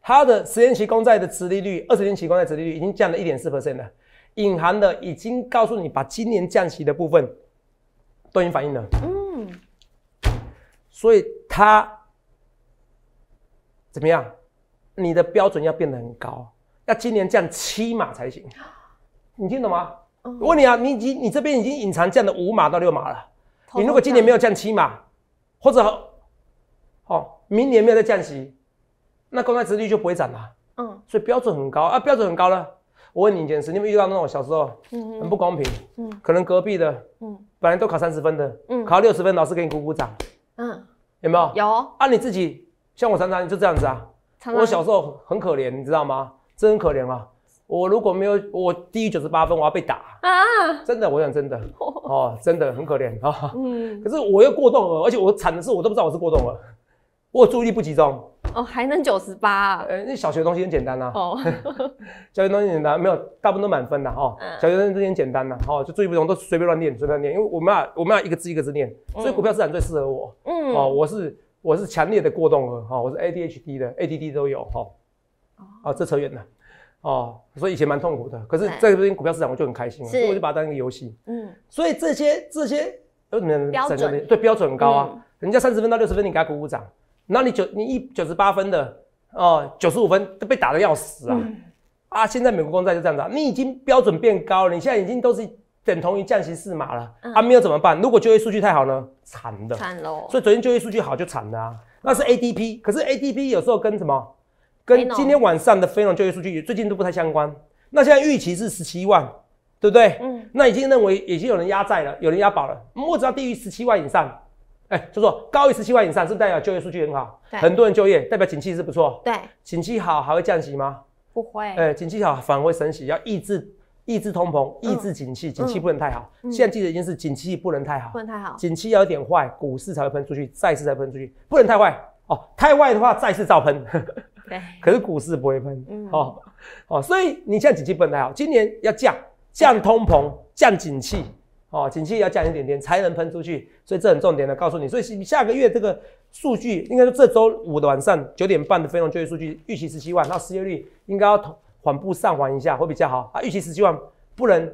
它的十年期公债的殖利率，二十年期公债殖利率已经降了一点四 percent 了，隐含的已经告诉你，把今年降息的部分都已经反映了。嗯，所以它怎么样？你的标准要变得很高，要今年降七码才行。你听懂吗？我问你啊，你你你这边已经隐藏降了五码到六码了。你如果今年没有降七码，或者哦，明年没有再降息，那公开殖率就不会涨了。嗯，所以标准很高啊，标准很高了。我问你一件事，你有没有遇到那种小时候很不公平嗯，可能隔壁的嗯本来都考三十分的嗯，考六十分老师给你鼓鼓掌嗯，有没有？有啊，你自己像我常常就这样子啊。我小时候很可怜，你知道吗？真可怜啊！我如果没有我低于九十八分，我要被打啊！真的，我想真的哦，真的很可怜啊。嗯。可是我又过动了，而且我惨的是我都不知道我是过动了，我注意力不集中。哦，还能九十八？哎，那小学东西很简单啊。哦。小学东西简单，没有大部分都满分的哦、嗯。小学东西很简单啊，哦，就注意不集中，都随便乱念，随便念，因为我们要我们要一个字一个字念，所以股票市场最适合我。嗯。哦，我是。我是强烈的过动儿哈，我是 A D H D 的 A D D 都有哈，哦，这扯远了，哦，所以以前蛮痛苦的，可是这边股票市场我就很开心了，所以我就把它当一个游戏，嗯，所以这些这些有什么标准？对标准很高啊，人家三十分到六十分你给他鼓鼓掌，那你九你一九十八分的，哦，九十五分都被打的要死啊，啊，现在美国公债就这样子，你已经标准变高了，你现在已经都是。等同于降息四码了，阿没有怎么办？如果就业数据太好呢？惨的，惨喽。所以昨天就业数据好就惨了，那是 ADP，可是 ADP 有时候跟什么？跟今天晚上的非农就业数据最近都不太相关。那现在预期是十七万，对不对？嗯。那已经认为已经有人压债了，有人押宝了。我只要低于十七万以上，哎，就说高于十七万以上，是不是代表就业数据很好？很多人就业，代表景气是不错。对，景气好还会降息吗？不会。哎，景气好反而会升息，要抑制。抑制通膨，抑制景气，景气不能太好。现在记得一件事，景气不能太好，不能太好，景气要有点坏，股市才会喷出去，债市才喷出去，不能太坏哦。太坏的话，债市照喷。对，可是股市不会喷哦哦，所以你现在景气不能太好，今年要降，降通膨，降景气哦，景气要降一点点才能喷出去。所以这很重点的告诉你，所以下个月这个数据，应该说这周五的晚上九点半的非农就业数据，预期十七万，那失业率应该要同。缓步上扬一下会比较好啊！预期十七万不能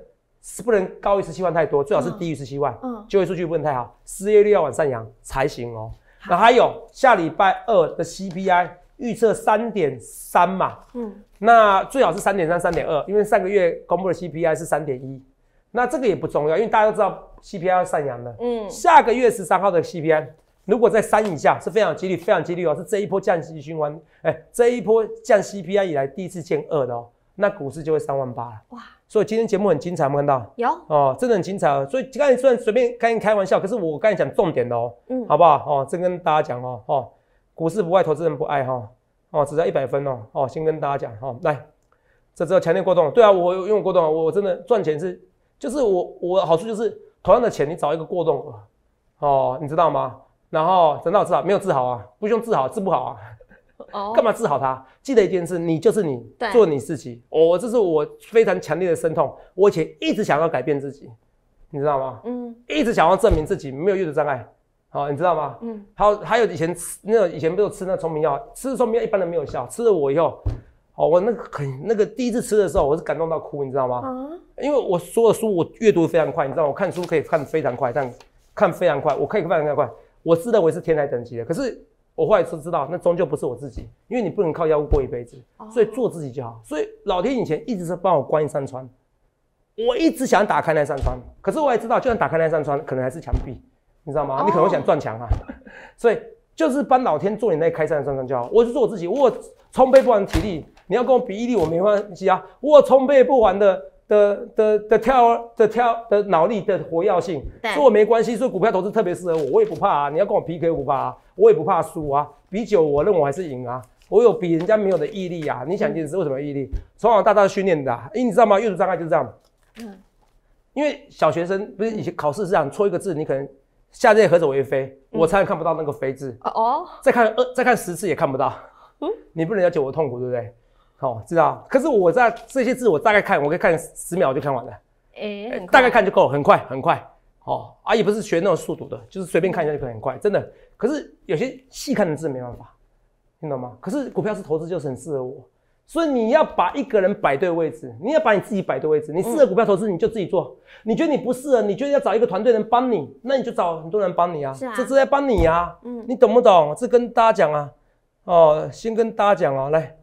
不能高于十七万太多，最好是低于十七万。就业数据不能太好，失业率要往上扬才行哦。那还有下礼拜二的 CPI 预测三点三嘛？嗯，那最好是三点三、三点二，因为上个月公布的 CPI 是三点一。那这个也不重要，因为大家都知道 CPI 要上扬的。嗯，下个月十三号的 CPI。如果在三以下是非常几率，非常几率哦，是这一波降息循环，哎，这一波降 CPI 以来第一次见二的哦，那股市就会三万八了哇！所以今天节目很精彩，没看到？有哦，真的很精彩哦！所以刚才虽然随便，跟你开玩笑，可是我刚才讲重点的哦，嗯，好不好？哦，真跟大家讲哦，哦，股市不爱，投资人不爱哈，哦，只要一百分哦，哦，先跟大家讲哦，来，这这强烈过动，对啊，我用过动，我真的赚钱是，就是我我好处就是同样的钱，你找一个过动，哦，你知道吗？然后等到治好没有治好啊？不用治好，治不好啊。哦，干嘛治好他？记得一件事，你就是你，做你自己。哦，这是我非常强烈的伤痛。我以前一直想要改变自己，你知道吗？嗯。一直想要证明自己没有阅读障碍，好，你知道吗？嗯。还有还有，以前吃那个以前不有吃那聪明药，吃聪明药一般人没有效，吃了我以后，哦，我那个很那个第一次吃的时候，我是感动到哭，你知道吗？啊。因为我说的书我阅读非常快，你知道，我看书可以看非常快，但看非常快，我可以看非常快。我自认为是天才等级的，可是我后来才知道，那终究不是我自己。因为你不能靠药物过一辈子，所以做自己就好。所以老天以前一直是帮我关一扇窗，我一直想打开那扇窗，可是我也知道，就算打开那扇窗，可能还是墙壁，你知道吗？你可能想撞墙啊。所以就是帮老天做你那开扇的窗窗就好。我就做我自己，我充沛不完体力，你要跟我比毅力我没关系啊，我充沛不完的。的的的跳的跳的脑力的活跃性，我没关系，所以股票投资特别适合我，我也不怕啊。你要跟我 PK，我不怕，啊，我也不怕输啊。比九，我认为我还是赢啊。我有比人家没有的毅力啊。你想坚持，为什么毅力？从小大大的训练的。哎，你知道吗？阅读障碍就是这样。嗯。因为小学生不是以前考试是这样，错一个字，你可能下列何者为飞，我才也看不到那个飞字。哦哦。再看二，再看十次也看不到。嗯。你不能了解我痛苦，对不对？哦，知道，可是我在这些字，我大概看，我可以看十秒就看完了，哎，大概看就够，很快很快。哦，啊，也不是学那种速读的，就是随便看一下就可以很快，真的。可是有些细看的字没办法，听懂吗？可是股票是投资，就是很适合我，所以你要把一个人摆对位置，你要把你自己摆对位置。你适合股票投资，你就自己做。你觉得你不适合，你觉得要找一个团队人帮你，那你就找很多人帮你啊，是啊，是是在帮你啊，嗯，你懂不懂？这跟大家讲啊，哦，先跟大家讲啊，来。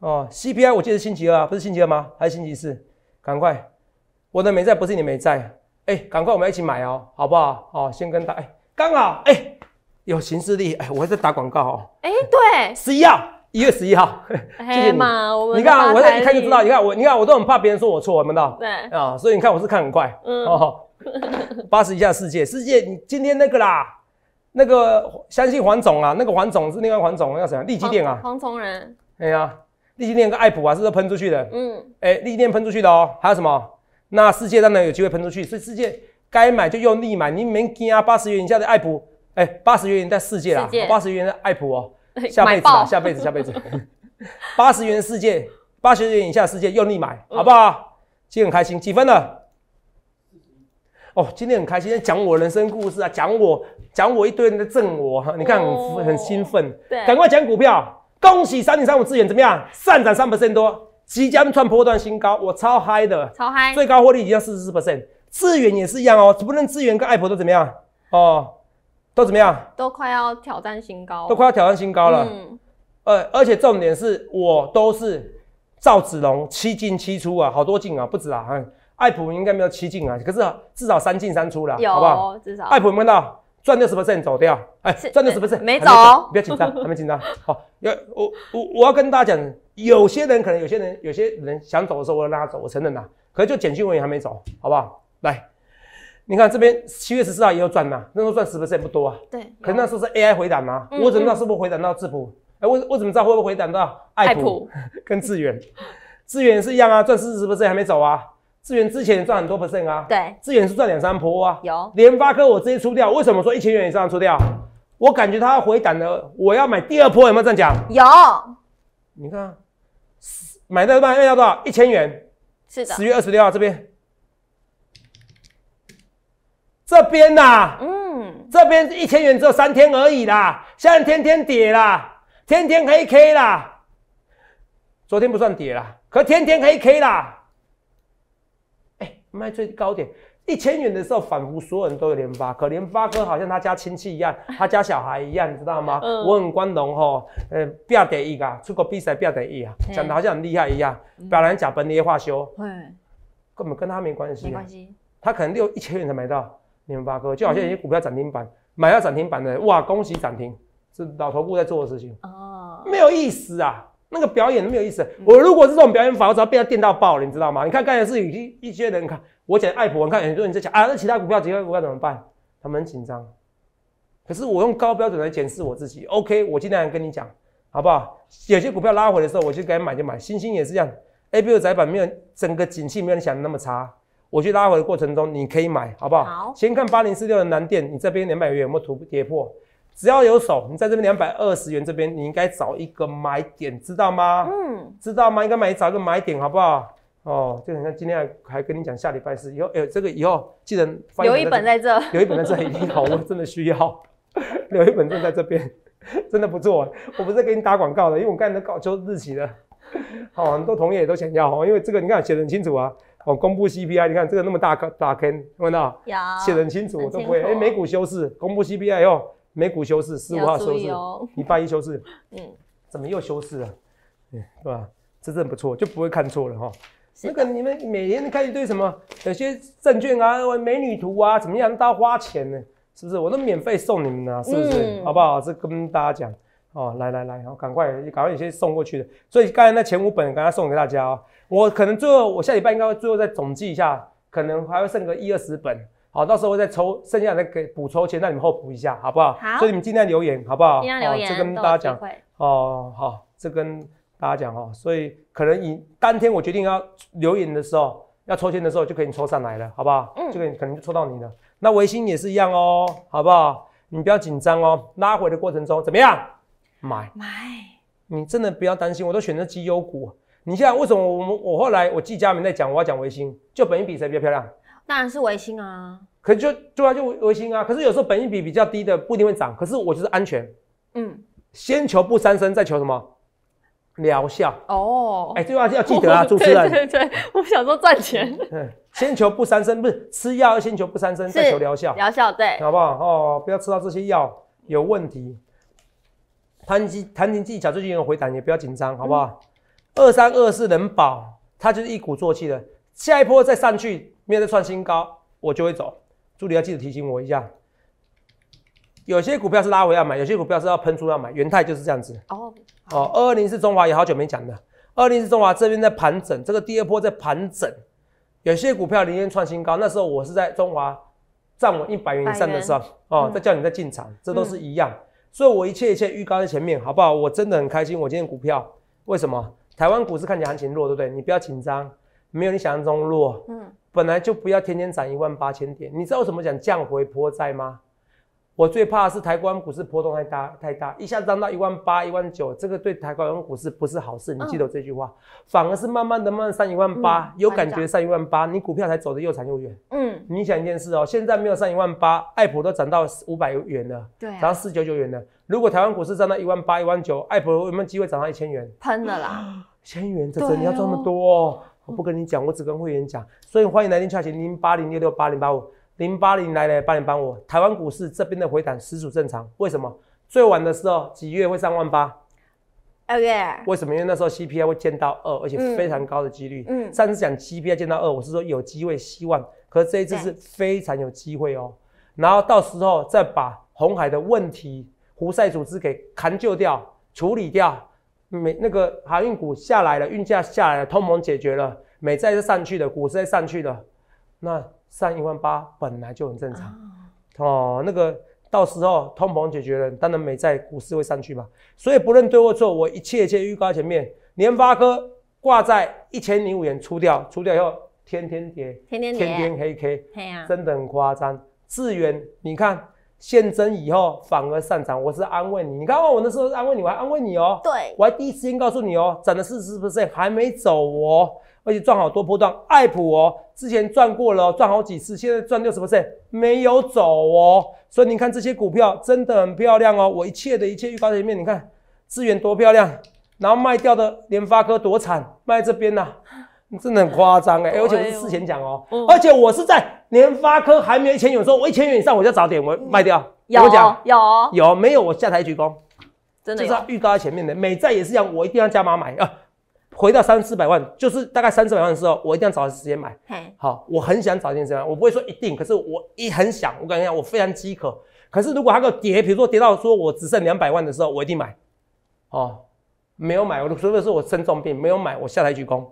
哦，CPI 我记得是星期二，不是星期二吗？还是星期四？赶快，我的没在，不是你没在？哎，赶快，我们一起买哦，好不好？哦，先跟大家，刚好，哎，有形势力，哎，我在打广告哦。哎，对，十一号，一月十一号。哎妈，我们你看啊，我在一看就知道，你看我，你看我都很怕别人说我错，闻到？对啊，所以你看我是看很快。嗯，哦，八十以下世界，世界，你今天那个啦，那个相信黄总啊，那个黄总是另外黄总要怎样？立即练啊。黄崇人。哎呀。力念跟爱普啊，是不是喷出去的？嗯，哎，力念喷出去的哦。还有什么？那世界当然有机会喷出去，所以世界该买就用力买。你别惊啊，八十元以下的爱普，哎，八十元以下的世界啦，八十元的爱普哦，下辈子啊，下辈子，下辈子，八十元世界，八十元以下世界用力买，好不好？今天很开心，几分了？哦，今天很开心，今天讲我人生故事啊，讲我，讲我一堆人在赠我，你看很兴奋，赶快讲股票。恭喜三点三五资源怎么样？上涨三百多，即将创波段新高，我超嗨的，超嗨！最高获利已经要四十四%。percent。资源也是一样哦，不论资源跟艾普都怎么样哦，都怎么样？都快要挑战新高，都快要挑战新高了。嗯，呃，而且重点是，我都是赵子龙七进七出啊，好多进啊，不止啊。艾普应该没有七进啊，可是至少三进三出了，好不好？至少。艾普看到。赚 percent 走掉？哎，赚 percent 没走，不要紧张，还没紧张。好，要我我我要跟大家讲，有些人可能有些人有些人想走的时候，我要拉他走。我承认呐，可是就简讯文也还没走，好不好？来，你看这边七月十四号也有赚呐，那时候赚 percent 不多啊？对。可能那时候是 AI 回档嘛？我怎么知道是不是回档到智普？哎，我我怎么知道会不会回档到爱普？跟智远，智远是一样啊，赚四十 percent 还没走啊？资源之前赚很多 percent 啊，对，资源是赚两三波啊。有，联发科我直接出掉，为什么说一千元以上出掉？我感觉它要回档了，我要买第二波，有没有这样讲？有，你看，买在那边要多少？一千元。是的，十月二十六号这边，这边呐，嗯，这边一千元只有三天而已啦，现在天天跌啦，天天黑 K 啦，昨天不算跌啦，可天天黑 K 啦。卖最高点一千元的时候，仿佛所有人都有联发，可联发哥好像他家亲戚一样，他家小孩一样，知道吗？嗯。我很光荣哈，呃，不要得意啊，出国比赛不要得意啊，讲得好像很厉害一样，表然假本捏化说，嗯，根本跟他没关系。没关系。他可能六一千元才买到联发哥，就好像一些股票涨停板，买到涨停板的哇，恭喜涨停，是老头部在做的事情哦，没有意思啊。那个表演没有意思。我如果是这种表演法，我只要被他电到爆，你知道吗？你看刚才是一一些人，你看我讲艾普，我看很多人在讲啊，那其他股票其他股票怎么办？他们很紧张。可是我用高标准来检视我自己，OK？我今天跟你讲，好不好？有些股票拉回的时候，我就该它买就买。星星也是这样，A 股窄板没有，整个景气没有你想的那么差。我去拉回的过程中，你可以买，好不好？好。先看八零四六的蓝电，你这边两百元有没有突跌破？只要有手，你在这边两百二十元这边，你应该找一个买点，知道吗？嗯，知道吗？应该买，找一个买点，好不好？哦，就像今天还跟你讲下礼拜四以后哎，这个以后记得。有 一本在这，有一本在这，里，好，我真的需要。有 一本正在这边，真的不错。我不是给你打广告的，因为我刚才都搞出日期了。好，很多同业也都想要哦，因为这个你看写得很清楚啊。哦，公布 CPI，你看这个那么大个大坑，看到吗？写得很清楚，我都不会。哎，美股休市，公布 CPI 哦。美股休市，十五号休市，你八一休市，嗯，怎么又休市了？对吧？这真不错，就不会看错了哈。那个你们每天看一堆什么，有些证券啊、美女图啊，怎么样？都要花钱呢？是不是？我都免费送你们呢？是不是？好不好？这跟大家讲哦，来来来，好，赶快赶快先送过去的。所以刚才那前五本赶快送给大家哦。我可能最后我下礼拜应该会最后再总计一下，可能还会剩个一二十本。好，到时候再抽，剩下再给补抽签，让你们后补一下，好不好？好。所以你们尽量留言，好不好？今量留言家讲哦，好，这跟大家讲哦。所以可能你当天我决定要留言的时候，要抽签的时候，就可以抽上来了，好不好？嗯。就可以可能就抽到你了。那维新也是一样哦，好不好？你不要紧张哦。拉回的过程中怎么样？买买。你真的不要担心，我都选择绩优股。你现在为什么我们我后来我季佳明在讲，我要讲维新，就本一比谁比较漂亮？当然是维新啊。可就就啊，就恶心啊！可是有时候本益比比较低的不一定会涨，可是我就是安全。嗯，先求不三生，再求什么疗效？哦，哎，句话要记得啊，主持人。对对对，我不想说赚钱。嗯，先求不三生，不是吃药要先求不三生，再求疗效。疗效对，好不好？哦，不要吃到这些药有问题。弹琴弹琴技巧，最近有回弹，也不要紧张，好不好？二三二四能保，它就是一鼓作气的，下一波再上去有再创新高，我就会走。助理要记得提醒我一下，有些股票是拉回要买，有些股票是要喷出要买。元泰就是这样子。哦。哦，二二零是中华也好久没讲了。二二零是中华这边在盘整，这个第二波在盘整。有些股票宁愿创新高，那时候我是在中华站稳一百元以上的，候，哦，再叫你再进场，这都是一样。所以我一切一切预告在前面，好不好？我真的很开心，我今天股票为什么？台湾股市看起行情弱，对不对？你不要紧张，没有你想象中弱。嗯。本来就不要天天涨一万八千点，你知道什么讲降回坡债吗？我最怕是台湾股市波动太大太大，一下子涨到一万八、一万九，这个对台湾股市不是好事。你记得这句话，反而是慢慢的慢慢上一万八，有感觉上一万八，你股票才走的又长又远。嗯，你想一件事哦，现在没有上一万八，爱普都涨到五百元了，涨到四九九元了。如果台湾股市涨到一万八、一万九，爱普有没有机会涨到一千元？喷的啦，千元这真你要赚那么多。哦。我不跟你讲，我只跟会员讲。所以欢迎来电洽询零八零六六八零八五零八零，来了八零八五。台湾股市这边的回弹实属正常。为什么？最晚的时候几月会上万八？二月。为什么？因为那时候 CPI 会见到二，而且非常高的几率。嗯。上次讲 CPI 见到二，我是说有机会希望，可是这一次是非常有机会哦。然后到时候再把红海的问题、胡塞组织给扛救掉、处理掉。美那个航运股下来了，运价下来了，通膨解决了，美债就上去了，股市也上去了，那上一万八本来就很正常。哦，那个到时候通膨解决了，当然美债股市会上去嘛。所以不论对或错，我一切一切预告前面，联发科挂在一千零五元出掉，出掉以后天天跌，天天跌，天天黑 K，哎真的很夸张。智源，你看。现真以后反而上长，我是安慰你。你刚问我的时候是安慰你，我还安慰你哦。对，我还第一时间告诉你哦，涨 r c 是不是还没走哦？而且赚好多波段，爱普哦，之前赚过了，赚好几次，现在赚 c e 不是没有走哦？所以你看这些股票真的很漂亮哦。我一切的一切预告前面，你看资源多漂亮，然后卖掉的联发科多惨，卖这边呐。真的很夸张哎，而且我是事前讲哦，而且我是在联发科还没一千元的时候，我一千元以上我就早点我卖掉。有有有没有？我下台鞠躬，真的就是预告在前面的美债也是一样，我一定要加码买啊。回到三四百万，就是大概三四百万的时候，我一定要找时间买。好，我很想找时间买，我不会说一定，可是我一很想，我感觉我非常饥渴。可是如果它个跌，比如说跌到说我只剩两百万的时候，我一定买。哦，没有买，我除非说我生重病没有买，我下台鞠躬。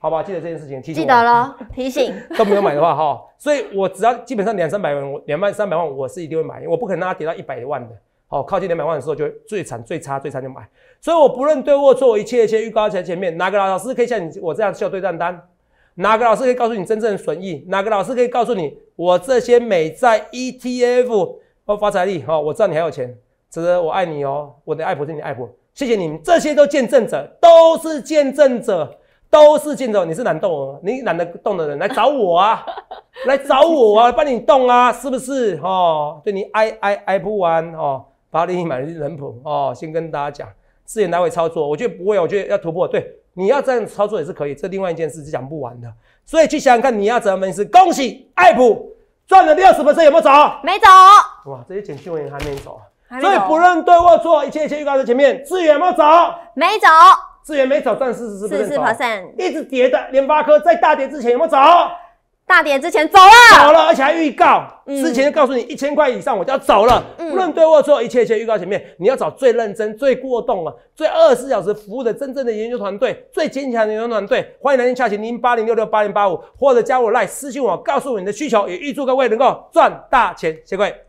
好吧，记得这件事情，提醒记得了，提醒。都没有买的话，哈，所以我只要基本上两三百万，我两万三百万，我是一定会买，我不可能让它跌到一百万的。好，靠近两百万的时候，就最惨、最差、最差就买。所以我不论对我做一切一切预告在前面。哪个老师可以像你我这样持对账单？哪个老师可以告诉你真正的损益？哪个老师可以告诉你我这些美债 ETF 发财力？哈，我知道你很有钱，值得我爱你哦。我的爱婆是你爱婆，谢谢你们，这些都见证者，都是见证者。都是镜头，你是懒动哦，你懒得动的人来找我啊，来找我啊，帮你动啊，是不是？哦，对你挨挨挨不完哦，把利益的人捧哦，先跟大家讲，自远来回操作，我觉得不会，我觉得要突破，对，你要这样操作也是可以，这另外一件事是讲不完的，所以去想想看你要怎么是。恭喜爱普赚了六十分，是有没有走？没走。哇，这些钱去我也还没走所以不论对或错，一切一切预告在前面。自远有没有走？没走。资源没走，但四十是不认。四四 percent 一直跌的，联发科在大跌之前有没有走？大跌之前走了，走了，而且还预告，之前就告诉你一千块以上我就要走了。论对或错，一切一切预告前面，你要找最认真、最过动啊、最二十四小时服务的真正的研究团队、最坚强的研究团队。欢迎来电洽询零八零六六八零八五，或者加我来私信我，告诉我你的需求，也预祝各位能够赚大钱，谢谢各位。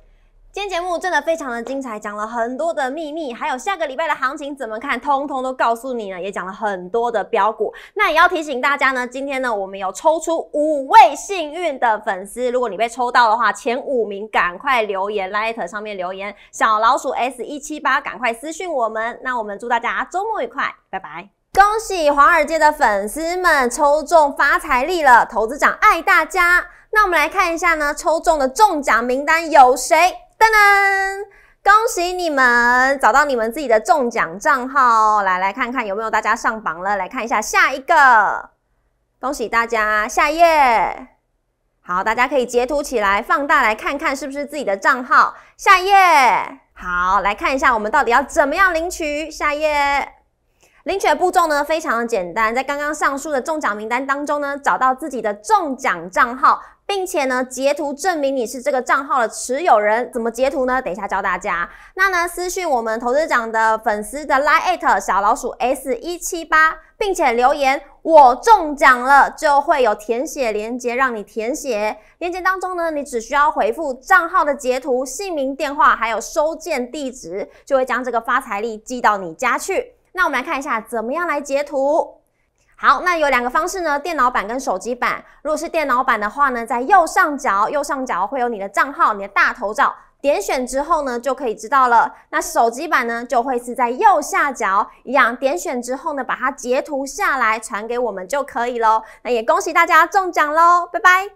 今天节目真的非常的精彩，讲了很多的秘密，还有下个礼拜的行情怎么看，通通都告诉你了。也讲了很多的标股，那也要提醒大家呢，今天呢我们有抽出五位幸运的粉丝，如果你被抽到的话，前五名赶快留言，light 上面留言小老鼠 S 一七八，赶快私讯我们。那我们祝大家周末愉快，拜拜！恭喜华尔街的粉丝们抽中发财力了，投资长爱大家。那我们来看一下呢，抽中的中奖名单有谁？噔噔！恭喜你们找到你们自己的中奖账号，来来看看有没有大家上榜了。来看一下下一个，恭喜大家。下一页，好，大家可以截图起来放大来看看是不是自己的账号。下一页，好，来看一下我们到底要怎么样领取。下一页，领取的步骤呢非常的简单，在刚刚上述的中奖名单当中呢，找到自己的中奖账号。并且呢，截图证明你是这个账号的持有人，怎么截图呢？等一下教大家。那呢，私信我们投资长的粉丝的 line at 小老鼠 s 一七八，并且留言我中奖了，就会有填写连接让你填写。连接当中呢，你只需要回复账号的截图、姓名、电话，还有收件地址，就会将这个发财利寄到你家去。那我们来看一下怎么样来截图。好，那有两个方式呢，电脑版跟手机版。如果是电脑版的话呢，在右上角，右上角会有你的账号、你的大头照，点选之后呢，就可以知道了。那手机版呢，就会是在右下角一样，点选之后呢，把它截图下来传给我们就可以喽。那也恭喜大家中奖喽，拜拜。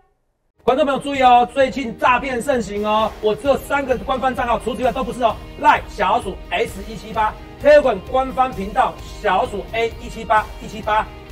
观众朋友注意哦，最近诈骗盛行哦，我有三个官方账号，除此之外都不是哦。l 小鼠 s 一七八，TikTok 官方频道小鼠 a 一七八一七八。